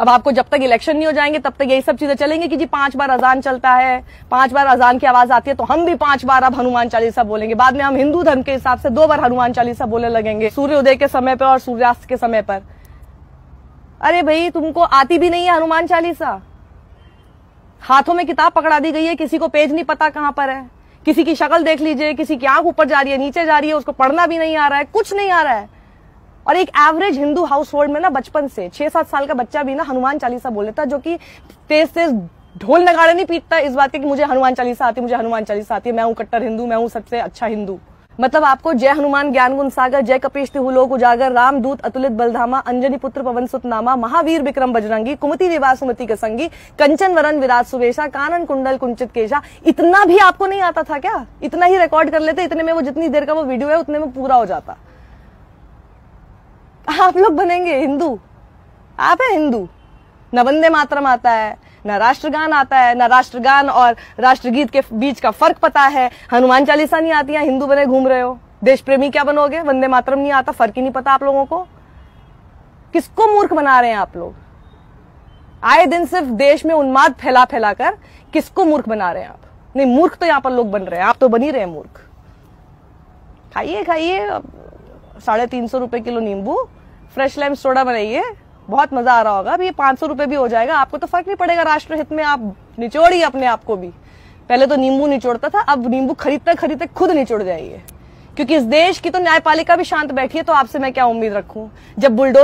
अब आपको जब तक इलेक्शन नहीं हो जाएंगे तब तक यही सब चीजें चलेंगे कि जी पांच बार अजान चलता है पांच बार अजान की आवाज आती है तो हम भी पांच बार अब हनुमान चालीसा बोलेंगे बाद में हम हिंदू धर्म के हिसाब से दो बार हनुमान चालीसा बोलने लगेंगे सूर्योदय के समय पर और सूर्यास्त के समय पर अरे भाई तुमको आती भी नहीं है हनुमान चालीसा हाथों में किताब पकड़ा दी गई है किसी को पेज नहीं पता कहाँ पर है किसी की शक्ल देख लीजिए किसी की आंख ऊपर जा रही है नीचे जा रही है उसको पढ़ना भी नहीं आ रहा है कुछ नहीं आ रहा है और एक एवरेज हिंदू हाउस होल्ड में ना बचपन से छह सात साल का बच्चा भी ना हनुमान चालीसा बोल लेता जो कि तेज तेज ढोल नगाड़े नहीं पीटता इस बात के कि मुझे हनुमान चालीसा आती है मुझे हनुमान चालीसा आती है मैं हूँ कट्टर हिंदू मैं हूँ सबसे अच्छा हिंदू मतलब आपको जय हनुमान ज्ञान गुण सागर जय तिहु लोक उजागर राम दूत अतुलित बलधामा अंजनी पुत्र पवन सुतनामा महावीर विक्रम बजरंगी कुमति निवास सुमति कसंगी कंचन वरन विराज सुवेशा कानन कुंडल कुंचित केशा इतना भी आपको नहीं आता था क्या इतना ही रिकॉर्ड कर लेते इतने में वो जितनी देर का वो वीडियो है उतने में पूरा हो जाता आप लोग बनेंगे हिंदू आप है हिंदू न वंदे मातरम आता है न राष्ट्रगान आता है न राष्ट्रगान और राष्ट्रगीत के बीच का फर्क पता है हनुमान चालीसा नहीं आती है हिंदू बने घूम रहे हो देश प्रेमी क्या बनोगे वंदे मातरम नहीं आता फर्क ही नहीं पता आप लोगों को किसको मूर्ख बना रहे हैं आप लोग आए दिन सिर्फ देश में उन्माद फैला फैला कर किसको मूर्ख बना रहे हैं आप नहीं मूर्ख तो यहाँ पर लोग बन रहे हैं आप तो बनी रहे हैं मूर्ख खाइए खाइए साढ़े तीन सौ रुपए किलो नींबू फ्रेश लाइम सोडा बनाइए बहुत मजा आ रहा होगा अभी ये पांच सौ रुपए भी हो जाएगा आपको तो फर्क नहीं पड़ेगा राष्ट्रहित में आप निचोड़िए अपने आप को भी पहले तो नींबू निचोड़ता था अब नींबू खरीदते खरीदते खुद निचोड़ जाइए क्योंकि इस देश की तो न्यायपालिका भी शांत बैठी है तो आपसे मैं क्या उम्मीद रखू जब बुलडोज